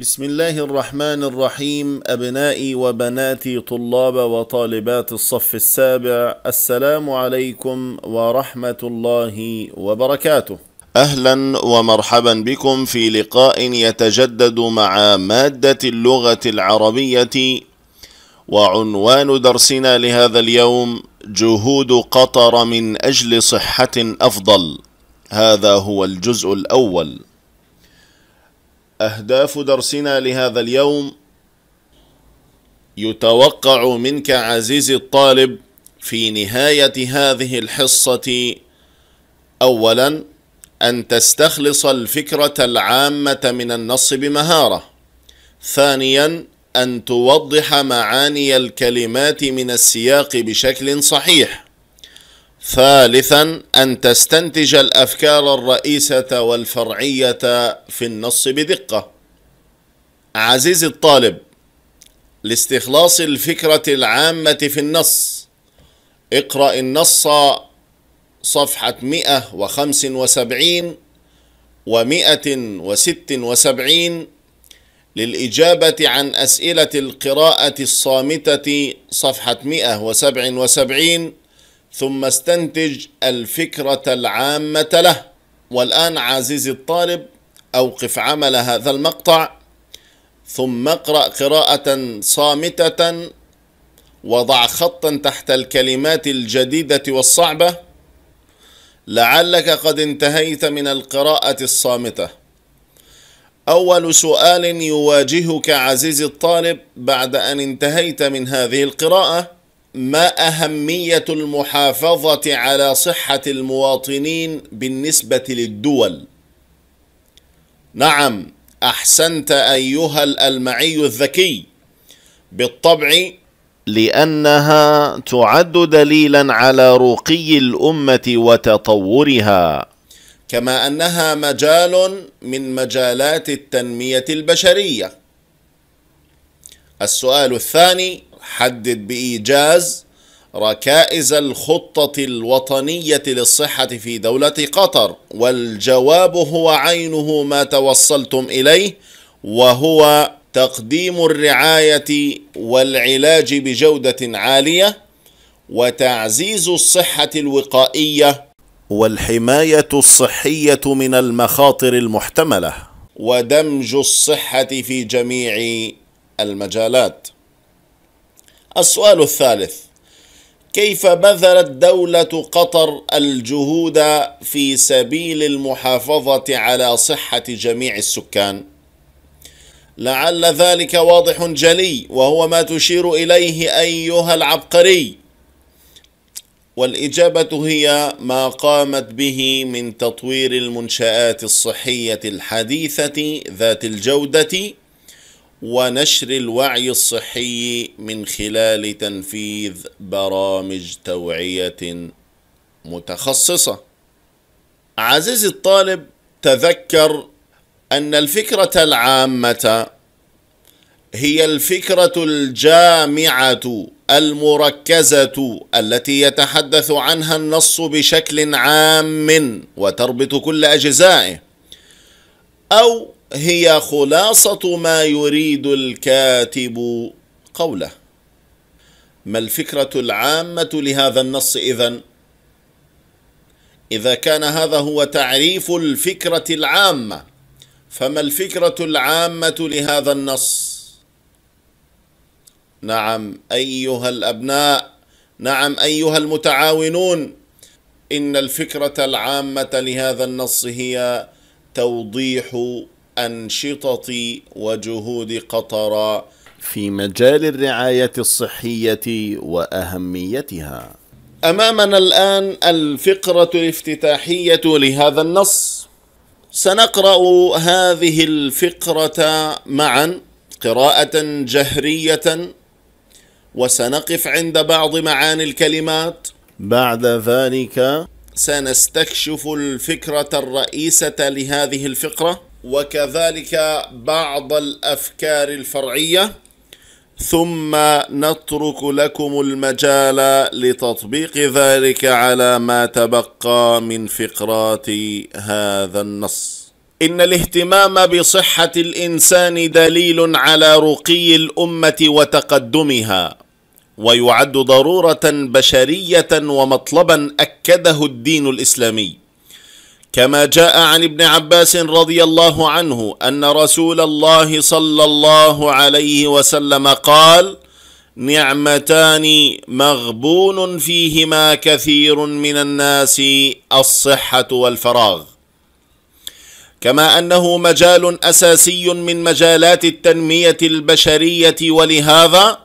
بسم الله الرحمن الرحيم أبنائي وبناتي طلاب وطالبات الصف السابع السلام عليكم ورحمة الله وبركاته أهلا ومرحبا بكم في لقاء يتجدد مع مادة اللغة العربية وعنوان درسنا لهذا اليوم جهود قطر من أجل صحة أفضل هذا هو الجزء الأول أهداف درسنا لهذا اليوم يتوقع منك عزيزي الطالب في نهاية هذه الحصة أولا أن تستخلص الفكرة العامة من النص بمهارة ثانيا أن توضح معاني الكلمات من السياق بشكل صحيح ثالثا ان تستنتج الافكار الرئيسه والفرعيه في النص بدقه عزيزي الطالب لاستخلاص الفكره العامه في النص اقرا النص صفحه 175 و 176 للإجابة عن أسئلة القراءة الصامتة صفحة 177 ثم استنتج الفكرة العامة له والآن عزيزي الطالب أوقف عمل هذا المقطع ثم اقرأ قراءة صامتة وضع خطا تحت الكلمات الجديدة والصعبة لعلك قد انتهيت من القراءة الصامتة أول سؤال يواجهك عزيزي الطالب بعد أن انتهيت من هذه القراءة ما اهميه المحافظه على صحه المواطنين بالنسبه للدول نعم احسنت ايها الالمعي الذكي بالطبع لانها تعد دليلا على رقي الامه وتطورها كما انها مجال من مجالات التنميه البشريه السؤال الثاني حدد بإيجاز ركائز الخطة الوطنية للصحة في دولة قطر والجواب هو عينه ما توصلتم إليه وهو تقديم الرعاية والعلاج بجودة عالية وتعزيز الصحة الوقائية والحماية الصحية من المخاطر المحتملة ودمج الصحة في جميع المجالات السؤال الثالث كيف بذلت دولة قطر الجهود في سبيل المحافظة على صحة جميع السكان؟ لعل ذلك واضح جلي وهو ما تشير إليه أيها العبقري والإجابة هي ما قامت به من تطوير المنشآت الصحية الحديثة ذات الجودة ونشر الوعي الصحي من خلال تنفيذ برامج توعيه متخصصه عزيزي الطالب تذكر ان الفكره العامه هي الفكره الجامعه المركزه التي يتحدث عنها النص بشكل عام وتربط كل اجزائه او هي خلاصه ما يريد الكاتب قوله ما الفكره العامه لهذا النص اذن اذا كان هذا هو تعريف الفكره العامه فما الفكره العامه لهذا النص نعم ايها الابناء نعم ايها المتعاونون ان الفكره العامه لهذا النص هي توضيح أنشطة وجهود قطر في مجال الرعاية الصحية وأهميتها أمامنا الآن الفقرة الافتتاحية لهذا النص سنقرأ هذه الفقرة معا قراءة جهرية وسنقف عند بعض معاني الكلمات بعد ذلك سنستكشف الفكرة الرئيسة لهذه الفقرة وكذلك بعض الافكار الفرعيه ثم نترك لكم المجال لتطبيق ذلك على ما تبقى من فقرات هذا النص ان الاهتمام بصحه الانسان دليل على رقي الامه وتقدمها ويعد ضروره بشريه ومطلبا اكده الدين الاسلامي كما جاء عن ابن عباس رضي الله عنه ان رسول الله صلى الله عليه وسلم قال نعمتان مغبون فيهما كثير من الناس الصحه والفراغ كما انه مجال اساسي من مجالات التنميه البشريه ولهذا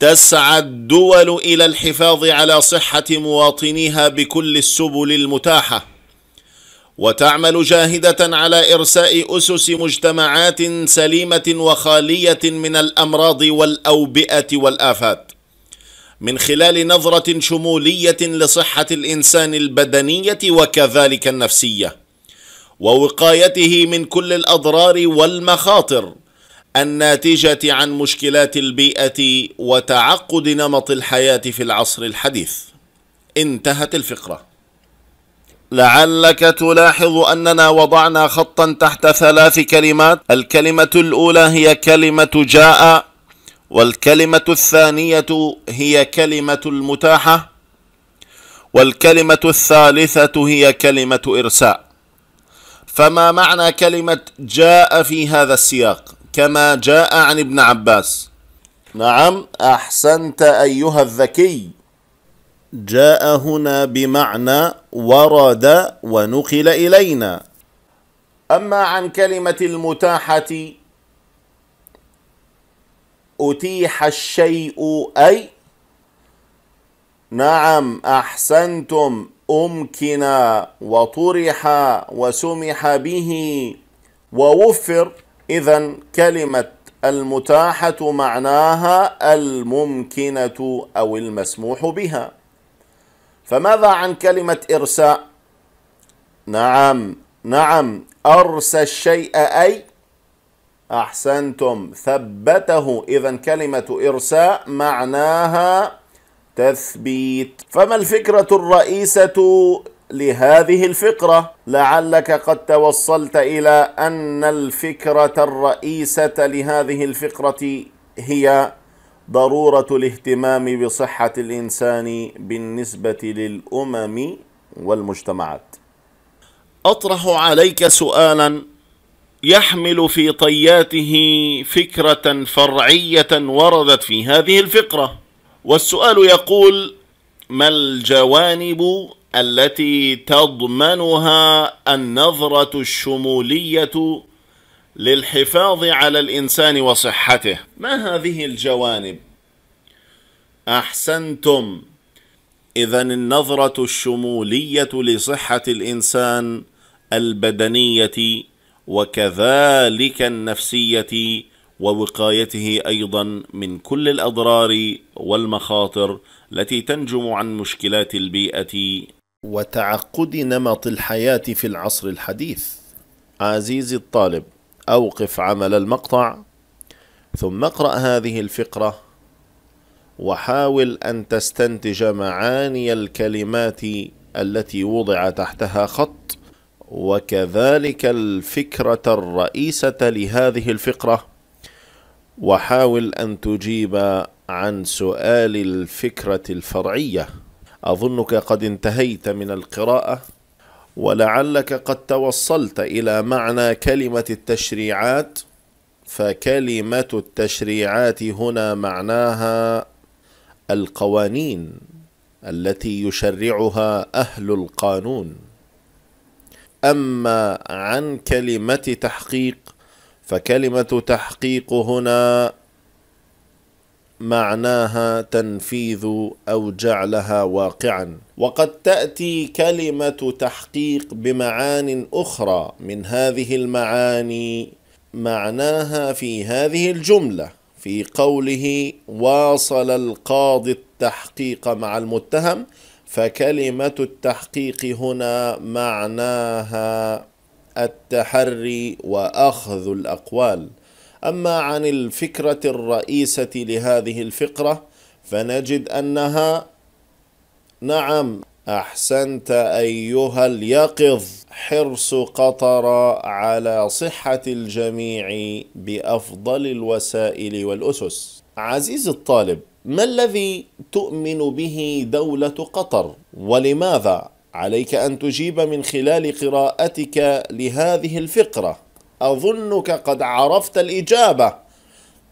تسعى الدول الى الحفاظ على صحه مواطنيها بكل السبل المتاحه وتعمل جاهده على ارساء اسس مجتمعات سليمه وخاليه من الامراض والاوبئه والافات من خلال نظره شموليه لصحه الانسان البدنيه وكذلك النفسيه ووقايته من كل الاضرار والمخاطر الناتجه عن مشكلات البيئه وتعقد نمط الحياه في العصر الحديث انتهت الفقره لعلك تلاحظ اننا وضعنا خطا تحت ثلاث كلمات الكلمه الاولى هي كلمه جاء والكلمه الثانيه هي كلمه المتاحه والكلمه الثالثه هي كلمه ارساء فما معنى كلمه جاء في هذا السياق كما جاء عن ابن عباس نعم احسنت ايها الذكي جاء هنا بمعنى ورد ونقل إلينا أما عن كلمة المتاحة أتيح الشيء أي نعم أحسنتم أمكن وطرح وسمح به ووفر إذا كلمة المتاحة معناها الممكنة أو المسموح بها فماذا عن كلمة إرساء نعم نعم أرسى الشيء أي أحسنتم ثبته إذا كلمة إرساء معناها تثبيت فما الفكرة الرئيسة لهذه الفقرة لعلك قد توصلت إلى أن الفكرة الرئيسة لهذه الفقرة هي ضروره الاهتمام بصحه الانسان بالنسبه للامم والمجتمعات اطرح عليك سؤالا يحمل في طياته فكره فرعيه وردت في هذه الفقره والسؤال يقول ما الجوانب التي تضمنها النظره الشموليه للحفاظ على الإنسان وصحته ما هذه الجوانب؟ أحسنتم إذا النظرة الشمولية لصحة الإنسان البدنية وكذلك النفسية ووقايته أيضا من كل الأضرار والمخاطر التي تنجم عن مشكلات البيئة وتعقد نمط الحياة في العصر الحديث عزيزي الطالب أوقف عمل المقطع ثم اقرأ هذه الفقرة وحاول أن تستنتج معاني الكلمات التي وضع تحتها خط وكذلك الفكرة الرئيسة لهذه الفقرة وحاول أن تجيب عن سؤال الفكرة الفرعية أظنك قد انتهيت من القراءة ولعلك قد توصلت الى معنى كلمه التشريعات فكلمه التشريعات هنا معناها القوانين التي يشرعها اهل القانون اما عن كلمه تحقيق فكلمه تحقيق هنا معناها تنفيذ او جعلها واقعا وقد تاتي كلمه تحقيق بمعان اخرى من هذه المعاني معناها في هذه الجمله في قوله واصل القاضي التحقيق مع المتهم فكلمه التحقيق هنا معناها التحري واخذ الاقوال أما عن الفكرة الرئيسة لهذه الفقرة فنجد أنها نعم أحسنت أيها اليقظ حرص قطر على صحة الجميع بأفضل الوسائل والأسس عزيز الطالب ما الذي تؤمن به دولة قطر ولماذا عليك أن تجيب من خلال قراءتك لهذه الفقرة أظنك قد عرفت الإجابة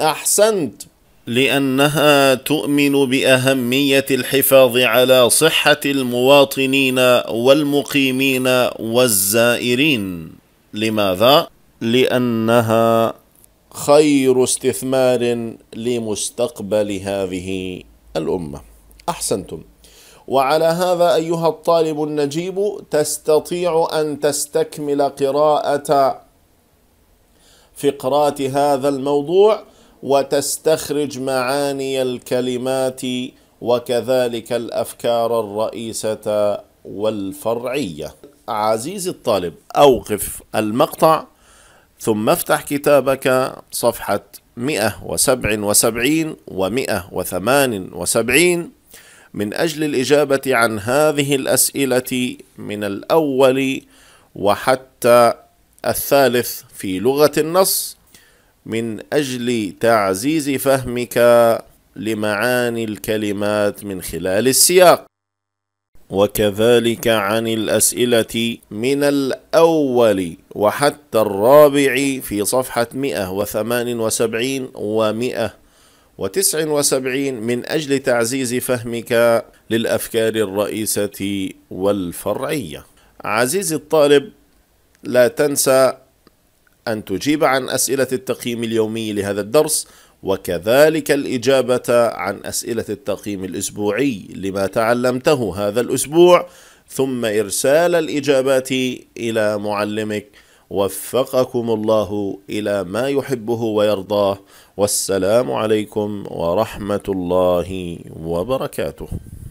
أحسنت لأنها تؤمن بأهمية الحفاظ على صحة المواطنين والمقيمين والزائرين لماذا؟ لأنها خير استثمار لمستقبل هذه الأمة أحسنتم وعلى هذا أيها الطالب النجيب تستطيع أن تستكمل قراءة فقرات هذا الموضوع وتستخرج معاني الكلمات وكذلك الافكار الرئيسه والفرعيه عزيزي الطالب اوقف المقطع ثم افتح كتابك صفحه 177 و178 من أجل الإجابة عن هذه الأسئلة من الأول وحتى الثالث في لغة النص من أجل تعزيز فهمك لمعاني الكلمات من خلال السياق وكذلك عن الأسئلة من الأول وحتى الرابع في صفحة 178 و 179 من أجل تعزيز فهمك للأفكار الرئيسة والفرعية عزيزي الطالب لا تنسى أن تجيب عن أسئلة التقييم اليومي لهذا الدرس وكذلك الإجابة عن أسئلة التقييم الأسبوعي لما تعلمته هذا الأسبوع ثم إرسال الإجابات إلى معلمك وفقكم الله إلى ما يحبه ويرضاه والسلام عليكم ورحمة الله وبركاته